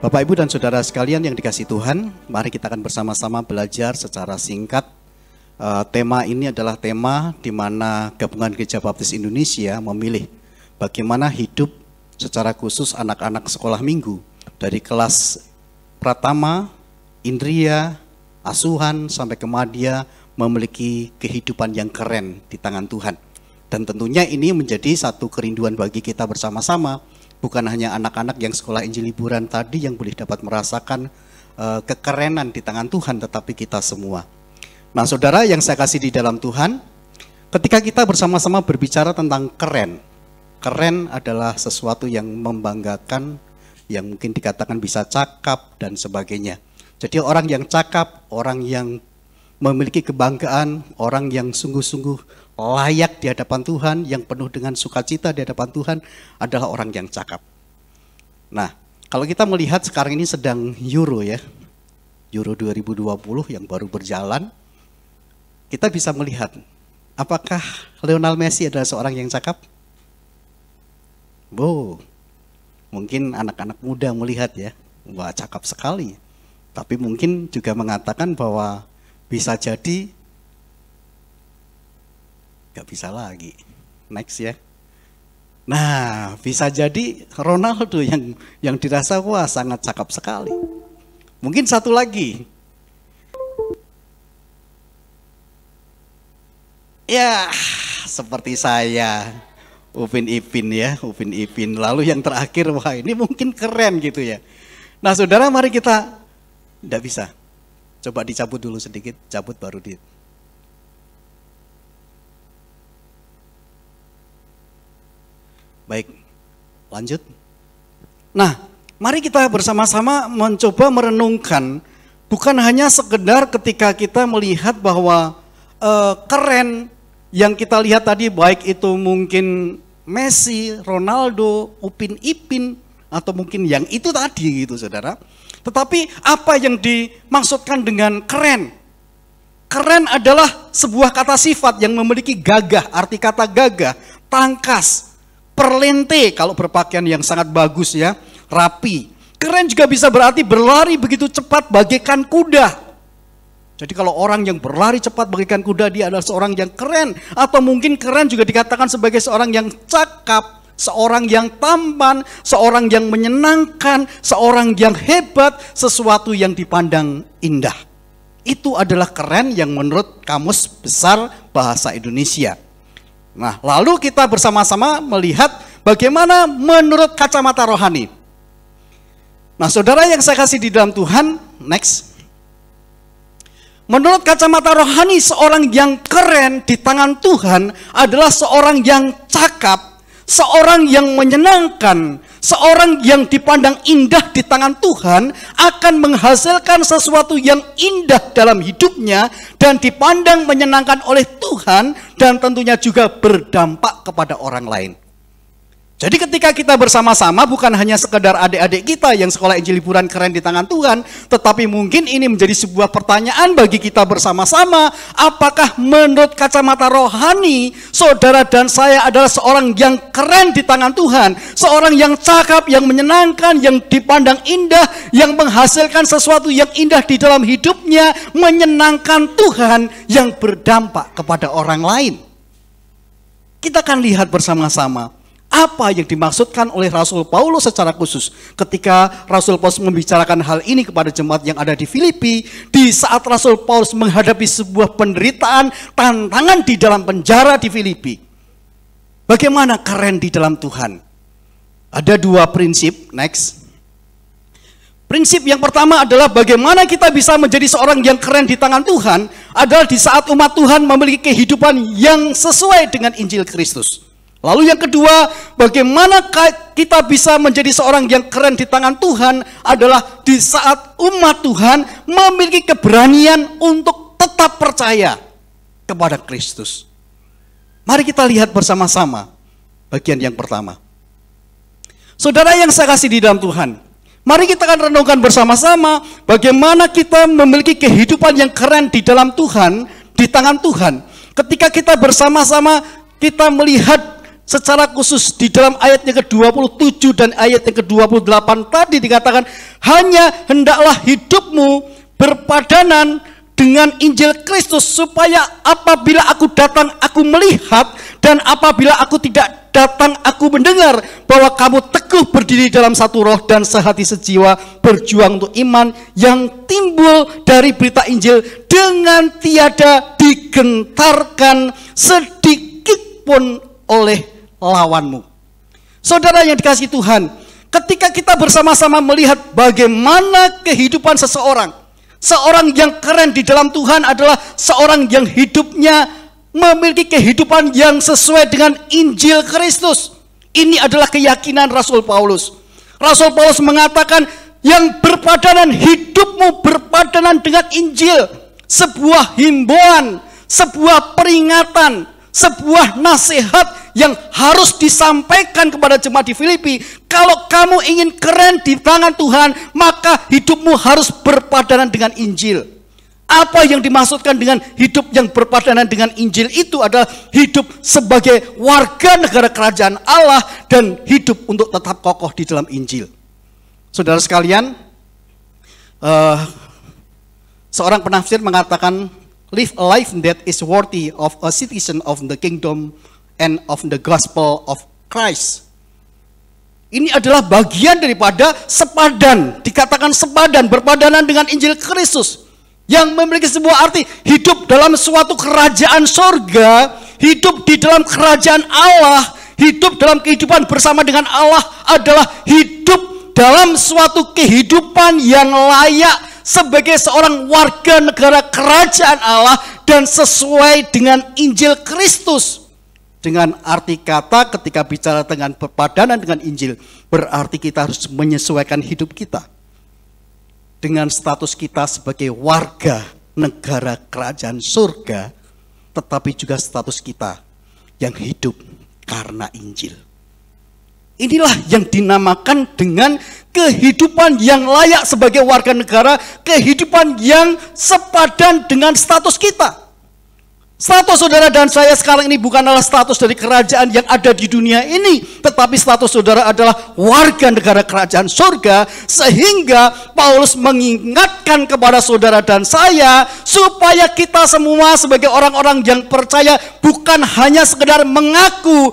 Bapak, Ibu, dan saudara sekalian yang dikasih Tuhan, mari kita akan bersama-sama belajar secara singkat. E, tema ini adalah tema di mana Gabungan Gereja Baptis Indonesia memilih bagaimana hidup secara khusus anak-anak sekolah minggu dari kelas pratama, indria, asuhan sampai ke madya memiliki kehidupan yang keren di tangan Tuhan. Dan tentunya ini menjadi satu kerinduan bagi kita bersama-sama bukan hanya anak-anak yang sekolah Injil liburan tadi yang boleh dapat merasakan uh, kekerenan di tangan Tuhan, tetapi kita semua. Nah, saudara yang saya kasih di dalam Tuhan, ketika kita bersama-sama berbicara tentang keren, keren adalah sesuatu yang membanggakan, yang mungkin dikatakan bisa cakap dan sebagainya. Jadi orang yang cakap, orang yang memiliki kebanggaan, orang yang sungguh-sungguh layak di hadapan Tuhan, yang penuh dengan sukacita di hadapan Tuhan adalah orang yang cakap. Nah, kalau kita melihat sekarang ini sedang Euro ya, Euro 2020 yang baru berjalan, kita bisa melihat apakah Lionel Messi adalah seorang yang cakap? Wow, mungkin anak-anak muda melihat ya, wah cakap sekali. Tapi mungkin juga mengatakan bahwa bisa jadi nggak bisa lagi. Next ya. Nah, bisa jadi Ronaldo yang yang dirasa wah sangat cakap sekali. Mungkin satu lagi. Ya, seperti saya. Upin Ipin ya, Upin Ipin. Lalu yang terakhir, wah ini mungkin keren gitu ya. Nah saudara mari kita, tidak bisa. Coba dicabut dulu sedikit, cabut baru di, Baik, lanjut. Nah, mari kita bersama-sama mencoba merenungkan bukan hanya sekedar ketika kita melihat bahwa eh, keren yang kita lihat tadi baik itu mungkin Messi, Ronaldo, Upin Ipin atau mungkin yang itu tadi gitu Saudara. Tetapi apa yang dimaksudkan dengan keren? Keren adalah sebuah kata sifat yang memiliki gagah, arti kata gagah, tangkas, perlente kalau berpakaian yang sangat bagus ya, rapi. Keren juga bisa berarti berlari begitu cepat bagaikan kuda. Jadi kalau orang yang berlari cepat bagaikan kuda dia adalah seorang yang keren atau mungkin keren juga dikatakan sebagai seorang yang cakap, seorang yang tampan, seorang yang menyenangkan, seorang yang hebat, sesuatu yang dipandang indah. Itu adalah keren yang menurut kamus besar bahasa Indonesia. Nah, lalu kita bersama-sama melihat bagaimana menurut kacamata rohani. Nah, saudara yang saya kasih di dalam Tuhan, next. Menurut kacamata rohani, seorang yang keren di tangan Tuhan adalah seorang yang cakap, seorang yang menyenangkan, Seorang yang dipandang indah di tangan Tuhan akan menghasilkan sesuatu yang indah dalam hidupnya dan dipandang menyenangkan oleh Tuhan dan tentunya juga berdampak kepada orang lain. Jadi ketika kita bersama-sama bukan hanya sekedar adik-adik kita yang sekolah Injil liburan keren di tangan Tuhan, tetapi mungkin ini menjadi sebuah pertanyaan bagi kita bersama-sama, apakah menurut kacamata rohani saudara dan saya adalah seorang yang keren di tangan Tuhan, seorang yang cakap, yang menyenangkan, yang dipandang indah, yang menghasilkan sesuatu yang indah di dalam hidupnya, menyenangkan Tuhan yang berdampak kepada orang lain. Kita akan lihat bersama-sama apa yang dimaksudkan oleh Rasul Paulus secara khusus ketika Rasul Paulus membicarakan hal ini kepada jemaat yang ada di Filipi di saat Rasul Paulus menghadapi sebuah penderitaan, tantangan di dalam penjara di Filipi. Bagaimana keren di dalam Tuhan? Ada dua prinsip, next. Prinsip yang pertama adalah bagaimana kita bisa menjadi seorang yang keren di tangan Tuhan adalah di saat umat Tuhan memiliki kehidupan yang sesuai dengan Injil Kristus. Lalu yang kedua, bagaimana kita bisa menjadi seorang yang keren di tangan Tuhan adalah di saat umat Tuhan memiliki keberanian untuk tetap percaya kepada Kristus. Mari kita lihat bersama-sama bagian yang pertama. Saudara yang saya kasih di dalam Tuhan, mari kita akan renungkan bersama-sama bagaimana kita memiliki kehidupan yang keren di dalam Tuhan, di tangan Tuhan. Ketika kita bersama-sama kita melihat secara khusus di dalam ayat yang ke-27 dan ayat yang ke-28 tadi dikatakan hanya hendaklah hidupmu berpadanan dengan Injil Kristus supaya apabila aku datang aku melihat dan apabila aku tidak datang aku mendengar bahwa kamu teguh berdiri dalam satu roh dan sehati sejiwa berjuang untuk iman yang timbul dari berita Injil dengan tiada digentarkan sedikit pun oleh lawanmu. Saudara yang dikasih Tuhan, ketika kita bersama-sama melihat bagaimana kehidupan seseorang, seorang yang keren di dalam Tuhan adalah seorang yang hidupnya memiliki kehidupan yang sesuai dengan Injil Kristus. Ini adalah keyakinan Rasul Paulus. Rasul Paulus mengatakan yang berpadanan hidupmu berpadanan dengan Injil, sebuah himbauan, sebuah peringatan, sebuah nasihat yang harus disampaikan kepada jemaat di Filipi. Kalau kamu ingin keren di tangan Tuhan, maka hidupmu harus berpadanan dengan Injil. Apa yang dimaksudkan dengan hidup yang berpadanan dengan Injil itu adalah hidup sebagai warga negara kerajaan Allah dan hidup untuk tetap kokoh di dalam Injil. Saudara sekalian, uh, seorang penafsir mengatakan, live a life that is worthy of a citizen of the kingdom and of the gospel of Christ. Ini adalah bagian daripada sepadan, dikatakan sepadan, berpadanan dengan Injil Kristus yang memiliki sebuah arti hidup dalam suatu kerajaan sorga, hidup di dalam kerajaan Allah, hidup dalam kehidupan bersama dengan Allah adalah hidup dalam suatu kehidupan yang layak sebagai seorang warga negara kerajaan Allah dan sesuai dengan Injil Kristus. Dengan arti kata ketika bicara dengan perpadanan dengan Injil, berarti kita harus menyesuaikan hidup kita dengan status kita sebagai warga negara kerajaan surga, tetapi juga status kita yang hidup karena Injil. Inilah yang dinamakan dengan kehidupan yang layak sebagai warga negara, kehidupan yang sepadan dengan status kita. Status saudara dan saya sekarang ini bukanlah status dari kerajaan yang ada di dunia ini, tetapi status saudara adalah warga negara kerajaan surga, sehingga Paulus mengingatkan kepada saudara dan saya supaya kita semua sebagai orang-orang yang percaya bukan hanya sekedar mengaku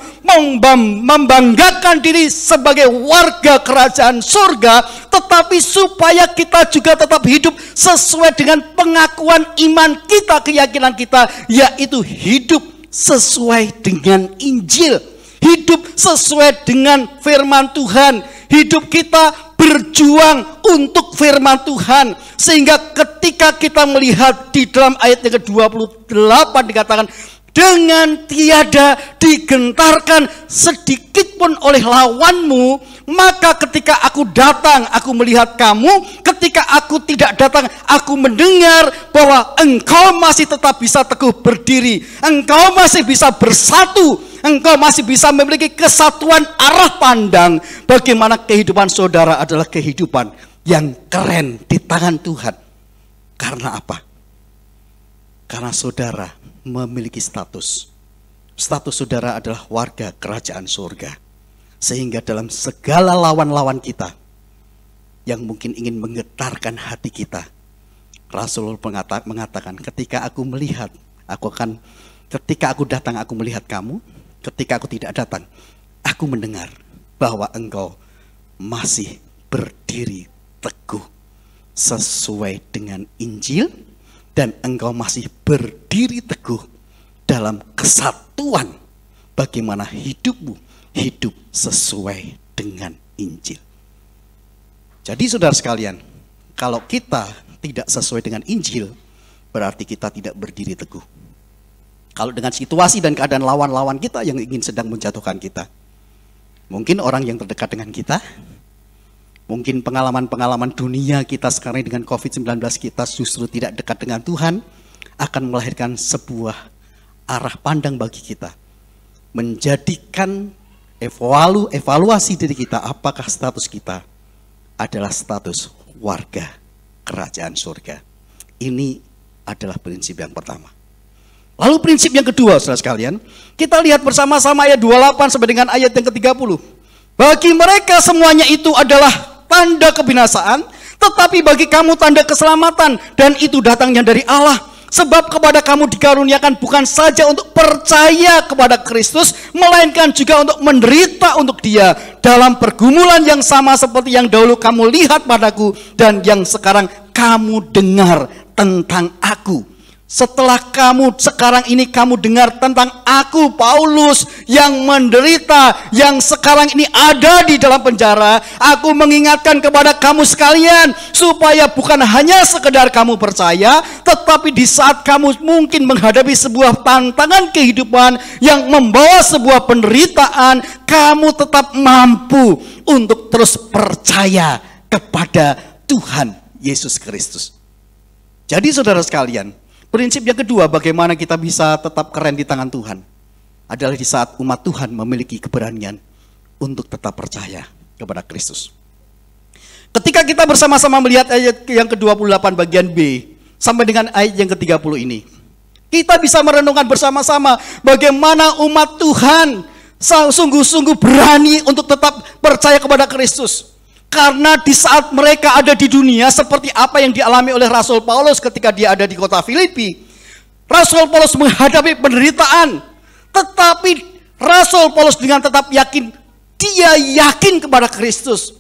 membanggakan diri sebagai warga kerajaan surga, tetapi supaya kita juga tetap hidup sesuai dengan pengakuan iman kita, keyakinan kita, ya itu hidup sesuai dengan Injil, hidup sesuai dengan firman Tuhan. Hidup kita berjuang untuk firman Tuhan. Sehingga ketika kita melihat di dalam ayat yang ke-28 dikatakan dengan tiada digentarkan sedikit pun oleh lawanmu, maka ketika aku datang, aku melihat kamu. Ketika aku tidak datang, aku mendengar bahwa engkau masih tetap bisa teguh berdiri. Engkau masih bisa bersatu. Engkau masih bisa memiliki kesatuan arah pandang. Bagaimana kehidupan saudara adalah kehidupan yang keren di tangan Tuhan. Karena apa? Karena saudara memiliki status. Status saudara adalah warga kerajaan surga. Sehingga dalam segala lawan-lawan kita yang mungkin ingin menggetarkan hati kita, Rasul mengatakan, ketika aku melihat, aku akan, ketika aku datang aku melihat kamu, ketika aku tidak datang, aku mendengar bahwa engkau masih berdiri teguh sesuai dengan Injil dan engkau masih berdiri teguh dalam kesatuan bagaimana hidupmu hidup sesuai dengan Injil. Jadi saudara sekalian, kalau kita tidak sesuai dengan Injil, berarti kita tidak berdiri teguh. Kalau dengan situasi dan keadaan lawan-lawan kita yang ingin sedang menjatuhkan kita. Mungkin orang yang terdekat dengan kita, Mungkin pengalaman-pengalaman dunia kita sekarang dengan COVID-19 kita justru tidak dekat dengan Tuhan akan melahirkan sebuah arah pandang bagi kita. Menjadikan evalu, evaluasi diri kita apakah status kita adalah status warga kerajaan surga. Ini adalah prinsip yang pertama. Lalu prinsip yang kedua, saudara sekalian, kita lihat bersama-sama ayat 28 sampai dengan ayat yang ke-30. Bagi mereka semuanya itu adalah tanda kebinasaan, tetapi bagi kamu tanda keselamatan dan itu datangnya dari Allah. Sebab kepada kamu dikaruniakan bukan saja untuk percaya kepada Kristus, melainkan juga untuk menderita untuk dia dalam pergumulan yang sama seperti yang dahulu kamu lihat padaku dan yang sekarang kamu dengar tentang aku. Setelah kamu sekarang ini kamu dengar tentang aku Paulus yang menderita yang sekarang ini ada di dalam penjara, aku mengingatkan kepada kamu sekalian supaya bukan hanya sekedar kamu percaya, tetapi di saat kamu mungkin menghadapi sebuah tantangan kehidupan yang membawa sebuah penderitaan, kamu tetap mampu untuk terus percaya kepada Tuhan Yesus Kristus. Jadi saudara sekalian, Prinsip yang kedua, bagaimana kita bisa tetap keren di tangan Tuhan adalah di saat umat Tuhan memiliki keberanian untuk tetap percaya kepada Kristus. Ketika kita bersama-sama melihat ayat yang ke-28 bagian B sampai dengan ayat yang ke-30 ini, kita bisa merenungkan bersama-sama bagaimana umat Tuhan sungguh-sungguh berani untuk tetap percaya kepada Kristus. Karena di saat mereka ada di dunia seperti apa yang dialami oleh Rasul Paulus ketika dia ada di kota Filipi. Rasul Paulus menghadapi penderitaan. Tetapi Rasul Paulus dengan tetap yakin. Dia yakin kepada Kristus.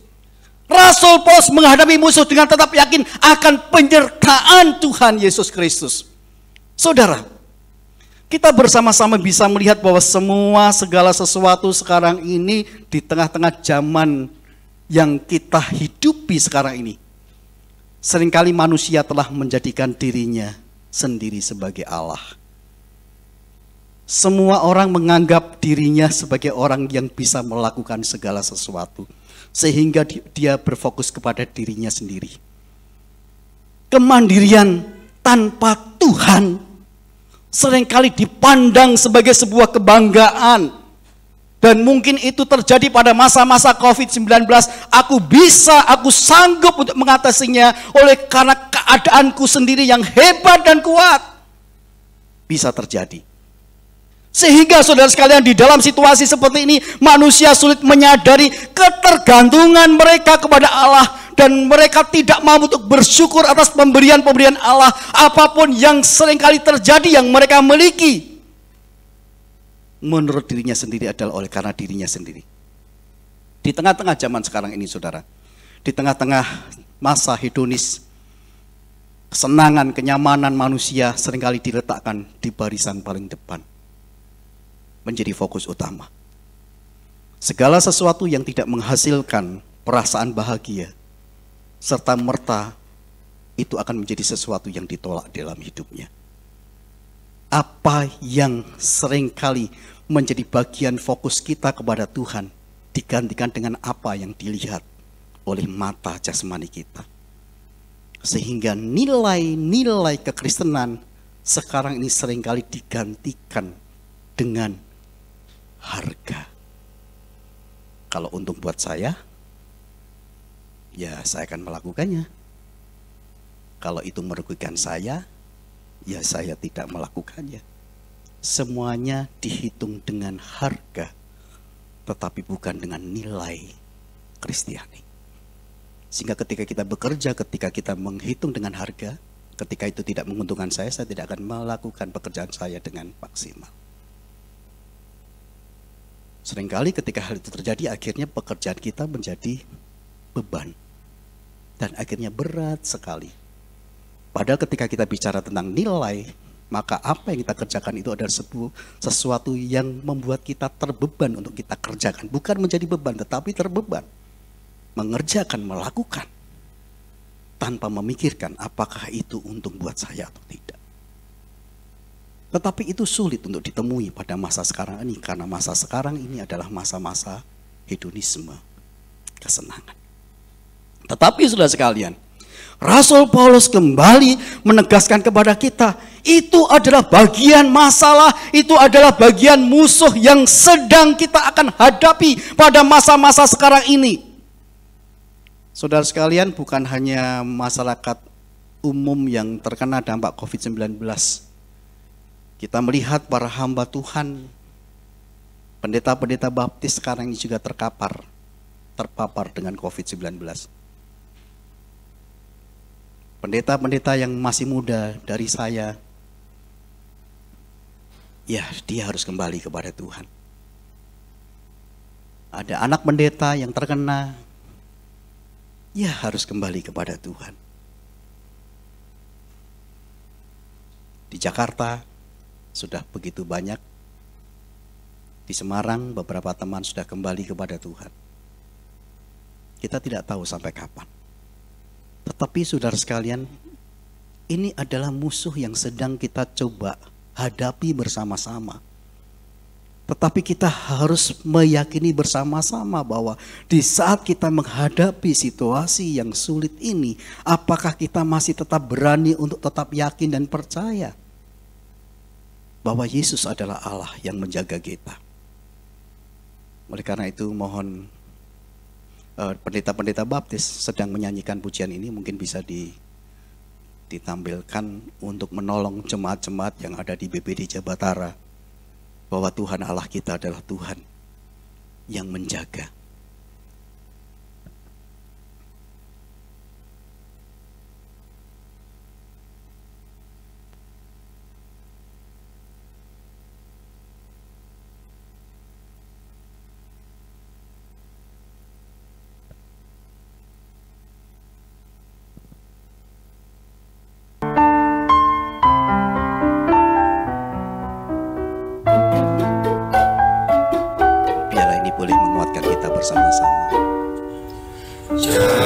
Rasul Paulus menghadapi musuh dengan tetap yakin akan penyertaan Tuhan Yesus Kristus. Saudara, kita bersama-sama bisa melihat bahwa semua segala sesuatu sekarang ini di tengah-tengah zaman yang kita hidupi sekarang ini. Seringkali manusia telah menjadikan dirinya sendiri sebagai Allah. Semua orang menganggap dirinya sebagai orang yang bisa melakukan segala sesuatu, sehingga dia berfokus kepada dirinya sendiri. Kemandirian tanpa Tuhan seringkali dipandang sebagai sebuah kebanggaan dan mungkin itu terjadi pada masa-masa COVID-19. Aku bisa, aku sanggup untuk mengatasinya oleh karena keadaanku sendiri yang hebat dan kuat. Bisa terjadi. Sehingga saudara sekalian di dalam situasi seperti ini manusia sulit menyadari ketergantungan mereka kepada Allah dan mereka tidak mau untuk bersyukur atas pemberian-pemberian Allah apapun yang seringkali terjadi yang mereka miliki menurut dirinya sendiri adalah oleh karena dirinya sendiri. Di tengah-tengah zaman sekarang ini saudara, di tengah-tengah masa hedonis, kesenangan, kenyamanan manusia seringkali diletakkan di barisan paling depan. Menjadi fokus utama. Segala sesuatu yang tidak menghasilkan perasaan bahagia, serta merta itu akan menjadi sesuatu yang ditolak dalam hidupnya apa yang seringkali menjadi bagian fokus kita kepada Tuhan digantikan dengan apa yang dilihat oleh mata jasmani kita. Sehingga nilai-nilai kekristenan sekarang ini seringkali digantikan dengan harga. Kalau untung buat saya, ya saya akan melakukannya. Kalau itu merugikan saya, ya saya tidak melakukannya. Semuanya dihitung dengan harga, tetapi bukan dengan nilai Kristiani. Sehingga ketika kita bekerja, ketika kita menghitung dengan harga, ketika itu tidak menguntungkan saya, saya tidak akan melakukan pekerjaan saya dengan maksimal. Seringkali ketika hal itu terjadi, akhirnya pekerjaan kita menjadi beban. Dan akhirnya berat sekali Padahal ketika kita bicara tentang nilai, maka apa yang kita kerjakan itu adalah sebuah sesuatu yang membuat kita terbeban untuk kita kerjakan. Bukan menjadi beban, tetapi terbeban. Mengerjakan, melakukan. Tanpa memikirkan apakah itu untung buat saya atau tidak. Tetapi itu sulit untuk ditemui pada masa sekarang ini. Karena masa sekarang ini adalah masa-masa hedonisme, kesenangan. Tetapi sudah sekalian, Rasul Paulus kembali menegaskan kepada kita, itu adalah bagian masalah, itu adalah bagian musuh yang sedang kita akan hadapi pada masa-masa sekarang ini. Saudara sekalian, bukan hanya masyarakat umum yang terkena dampak COVID-19. Kita melihat para hamba Tuhan, pendeta-pendeta baptis sekarang ini juga terkapar, terpapar dengan COVID-19 pendeta-pendeta yang masih muda dari saya, ya dia harus kembali kepada Tuhan. Ada anak pendeta yang terkena, ya harus kembali kepada Tuhan. Di Jakarta sudah begitu banyak, di Semarang beberapa teman sudah kembali kepada Tuhan. Kita tidak tahu sampai kapan. Tetapi saudara sekalian, ini adalah musuh yang sedang kita coba hadapi bersama-sama. Tetapi kita harus meyakini bersama-sama bahwa di saat kita menghadapi situasi yang sulit ini, apakah kita masih tetap berani untuk tetap yakin dan percaya bahwa Yesus adalah Allah yang menjaga kita. Oleh karena itu, mohon Eh, pendeta-pendeta baptis sedang menyanyikan pujian ini mungkin bisa di, ditampilkan untuk menolong jemaat-jemaat yang ada di BPD Jabatara bahwa Tuhan Allah kita adalah Tuhan yang menjaga. bersama-sama. Yeah.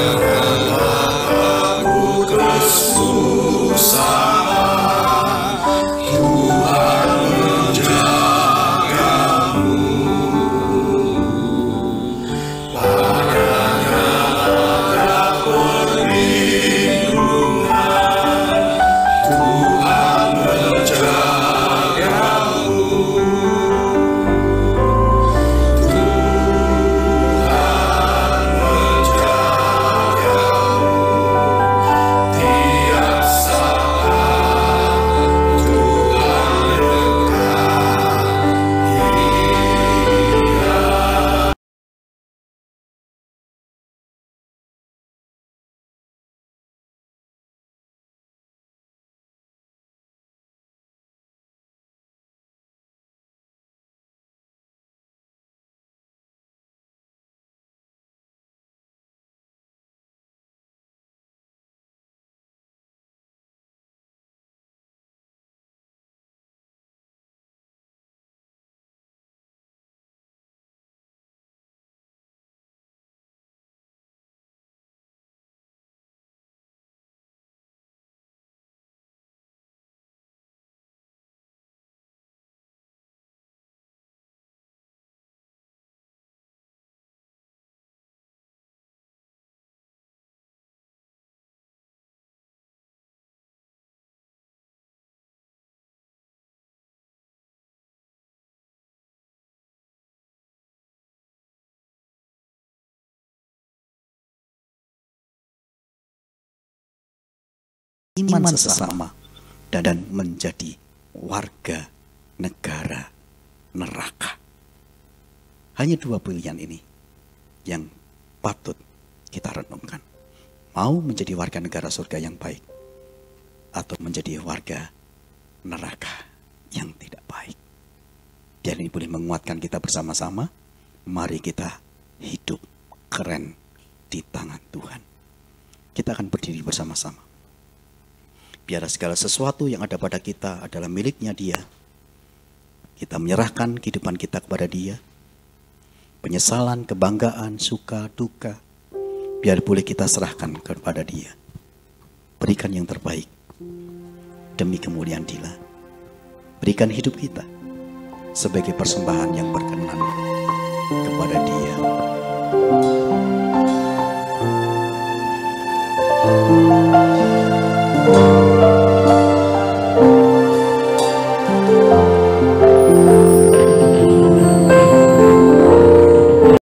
iman sesama dan menjadi warga negara neraka. Hanya dua pilihan ini yang patut kita renungkan. Mau menjadi warga negara surga yang baik atau menjadi warga neraka yang tidak baik. Biar ini boleh menguatkan kita bersama-sama. Mari kita hidup keren di tangan Tuhan. Kita akan berdiri bersama-sama. Biar segala sesuatu yang ada pada kita adalah miliknya Dia. Kita menyerahkan kehidupan kita kepada Dia. Penyesalan, kebanggaan, suka, duka, biar boleh kita serahkan kepada Dia. Berikan yang terbaik demi kemuliaan Dia. Berikan hidup kita sebagai persembahan yang berkenan kepada Dia. thank you